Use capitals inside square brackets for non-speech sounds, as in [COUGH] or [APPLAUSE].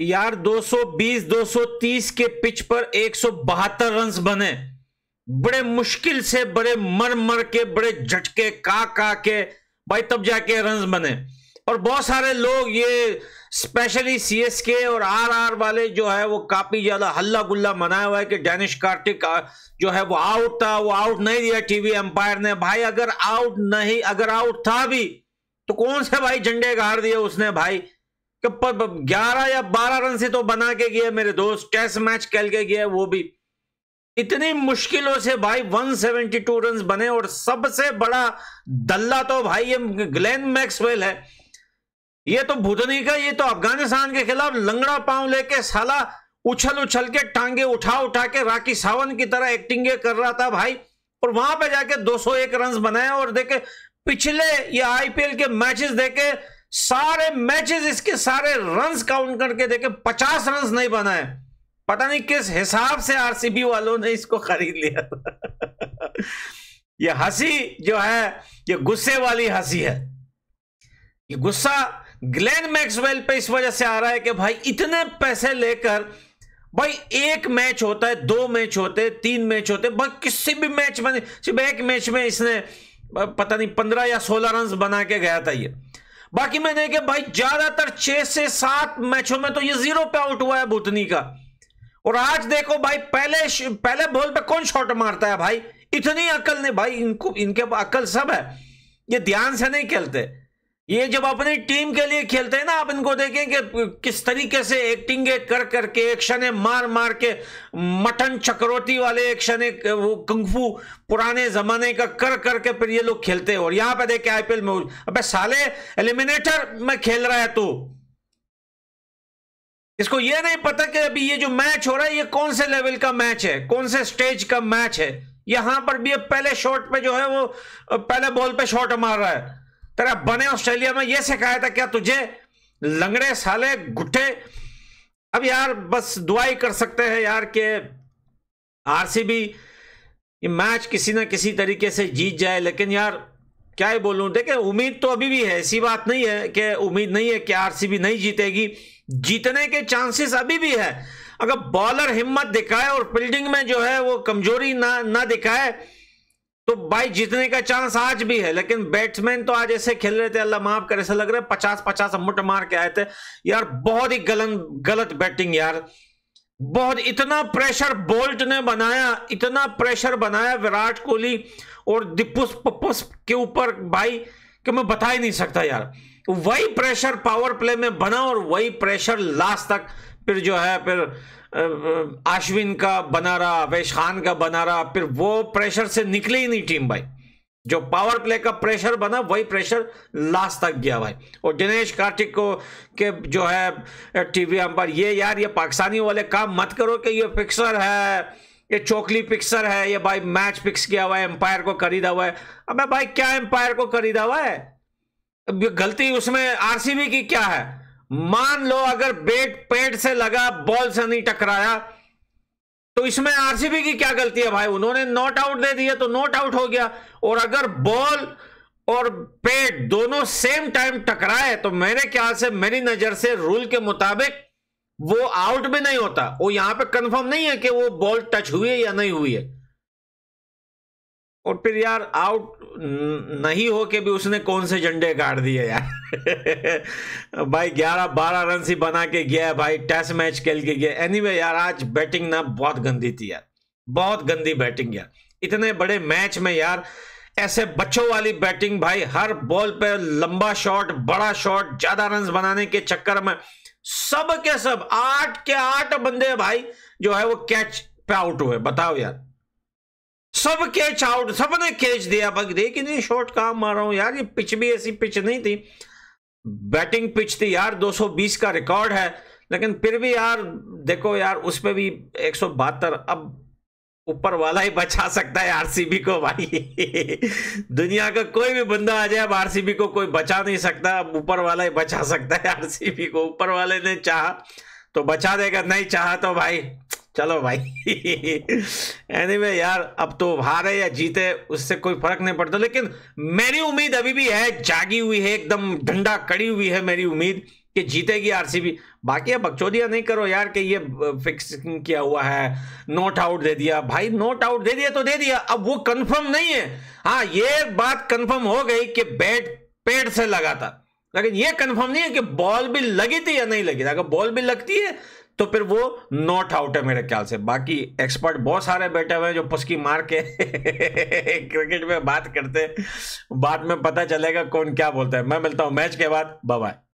यार 220 230 के पिच पर एक रन्स बने बड़े मुश्किल से बड़े मर मर के बड़े झटके का का के भाई तब जाके रन बने और बहुत सारे लोग ये स्पेशली सीएसके और आरआर वाले जो है वो काफी ज्यादा हल्ला गुल्ला मनाया हुआ है कि डैनिश कार्तिक जो है वो आउट था वो आउट नहीं दिया टीवी एम्पायर ने भाई अगर आउट नहीं अगर आउट था भी तो कौन से भाई झंडे गाड़ दिए उसने भाई ग्यारह या बारह रन से तो बना के गया मेरे दोस्त टेस्ट मैच खेल के गया वो भी इतनी मुश्किलों से भाई 172 रन बने और सबसे बड़ा दल्ला तो भाई ये ग्लेन मैक्सवेल है ये तो भूतनी का ये तो अफगानिस्तान के खिलाफ लंगड़ा पांव लेके साला उछल उछल के टांगे उठा उठा के राखी सावन की तरह एक्टिंग कर रहा था भाई और वहां पे जाके 201 रन बनाया और देखे पिछले ये आईपीएल के मैचेस देखे सारे मैचेस इसके सारे रन काउंट करके देखे पचास रन नहीं बनाए पता नहीं किस हिसाब से आरसीबी वालों ने इसको खरीद लिया [LAUGHS] ये हंसी जो है ये गुस्से वाली हंसी है ये गुस्सा ग्लेन मैक्सवेल पे इस वजह से आ रहा है कि भाई इतने पैसे लेकर भाई एक मैच होता है दो मैच होते तीन मैच होते भाई किसी भी मैच में सिर्फ एक मैच में इसने पता नहीं पंद्रह या सोलह रन बना के गया था ये बाकी मैंने कहा भाई ज्यादातर छह से सात मैचों में तो ये जीरो पे आउट हुआ है भूतनी का और आज देखो भाई पहले पहले बॉल पे कौन शॉट मारता है भाई इतनी अकल नहीं भाई इनको इनके अकल सब है ये ध्यान से नहीं खेलते ये जब अपनी टीम के लिए खेलते हैं ना आप इनको देखें कि किस तरीके से एक्टिंग कर करके एक्शन मार मार के मटन चक्रोती वाले एक्शन वो कंगफू पुराने जमाने का कर करके फिर ये लोग खेलते हैं और यहां पे देखे आईपीएल में अबे साले एलिमिनेटर में खेल रहा है तू इसको ये नहीं पता कि अभी ये जो मैच हो रहा है ये कौन से लेवल का मैच है कौन से स्टेज का मैच है यहां पर भी पहले शॉट पे जो है वो पहले बॉल पे शॉट मार रहा है तेरा बने ऑस्ट्रेलिया में ये सिखाया था क्या तुझे लंगड़े साले घुटे अब यार बस दुआई कर सकते हैं यार के आरसीबी ये मैच किसी ना किसी तरीके से जीत जाए लेकिन यार क्या ही बोलूं देखे उम्मीद तो अभी भी है ऐसी बात नहीं है कि उम्मीद नहीं है कि आरसीबी नहीं जीतेगी जीतने के चांसेस अभी भी है अगर बॉलर हिम्मत दिखाए और फील्डिंग में जो है वो कमजोरी ना ना दिखाए तो भाई जीतने का चांस आज भी है लेकिन बैट्समैन तो आज ऐसे खेल रहे थे अल्लाह माफ कर ऐसा लग रहा है पचास पचास मुठ मार के आए थे यार बहुत ही गलन गलत बैटिंग यार बहुत इतना प्रेशर बोल्ट ने बनाया इतना प्रेशर बनाया विराट कोहली और दिपुस पपुस के ऊपर भाई कि मैं बता ही नहीं सकता यार वही प्रेशर पावर प्ले में बना और वही प्रेशर लास्ट तक फिर जो है फिर आश्विन का बना रहा अवैश खान का बना रहा फिर वो प्रेशर से निकली ही नहीं टीम भाई जो पावर प्ले का प्रेशर बना वही प्रेशर लास्ट तक गया भाई और दिनेश कार्तिक को के जो है टीवी अंपायर ये यार ये पाकिस्तानी वाले काम मत करो कि ये फिक्सर है ये चोकली पिक्सर है ये भाई मैच फिक्स किया हुआ है एम्पायर को खरीदा हुआ है अबे भाई क्या एम्पायर को खरीदा हुआ है गलती उसमें आरसीबी की क्या है मान लो अगर बेट पेट से लगा बॉल से नहीं टकराया तो इसमें आरसीबी की क्या गलती है भाई उन्होंने नॉट आउट दे दिया तो नॉट आउट हो गया और अगर बॉल और पेट दोनों सेम टाइम टकराए तो मेरे ख्याल से मेरी नजर से रूल के मुताबिक वो आउट भी नहीं होता वो यहां पे कंफर्म नहीं है कि वो बॉल टच हुई है या नहीं हुई है और फिर यार आउट नहीं हो के भी उसने कौन से झंडे गाड़ दिए यार [LAUGHS] भाई ग्यारह बारह रन ही बना के गया भाई टेस्ट मैच खेल के गया एनीवे anyway, यार आज बैटिंग ना बहुत गंदी थी यार बहुत गंदी बैटिंग यार इतने बड़े मैच में यार ऐसे बच्चों वाली बैटिंग भाई हर बॉल पे लंबा शॉट बड़ा शॉट ज्यादा रन बनाने के चक्कर में सब के सब आठ के आठ बंदे भाई जो है वो कैच पे आउट हुए बताओ यार सब कैच आउट सब ने कैच दिया बगदे कितनी शॉर्ट काम मार रहा हूं यार ये पिच भी ऐसी पिच नहीं थी बैटिंग पिच थी यार 220 का रिकॉर्ड है लेकिन फिर भी यार देखो यार उस पर भी एक अब ऊपर वाला ही बचा सकता है आरसीबी को भाई [LAUGHS] दुनिया का कोई भी बंदा आ जाए अब आरसीबी को कोई बचा नहीं सकता अब ऊपर वाला ही बचा सकता है आरसीबी [LAUGHS] को ऊपर वाले ने चाहा तो बचा देगा नहीं चाहा तो भाई चलो भाई एनीवे anyway यार अब तो हारे या जीते उससे कोई फर्क नहीं पड़ता लेकिन मेरी उम्मीद अभी भी है जागी हुई है एकदम ढंडा कड़ी हुई है मेरी उम्मीद कि जीतेगी आरसीबी बाकी अब बकचोदिया नहीं करो यार कि ये फिक्स किया हुआ है नोट आउट दे दिया भाई नोट आउट दे दिया तो दे दिया अब वो कंफर्म नहीं है हाँ ये बात कंफर्म हो गई कि बैट पेड़ से लगा था लेकिन ये कंफर्म नहीं है कि बॉल भी लगी थी या नहीं लगी अगर बॉल भी लगती है तो फिर वो नॉट आउट है मेरे ख्याल से बाकी एक्सपर्ट बहुत सारे बैठे हुए हैं जो पुस्की मार के क्रिकेट [LAUGHS] में बात करते हैं बाद में पता चलेगा कौन क्या बोलता है मैं मिलता हूँ मैच के बाद बाय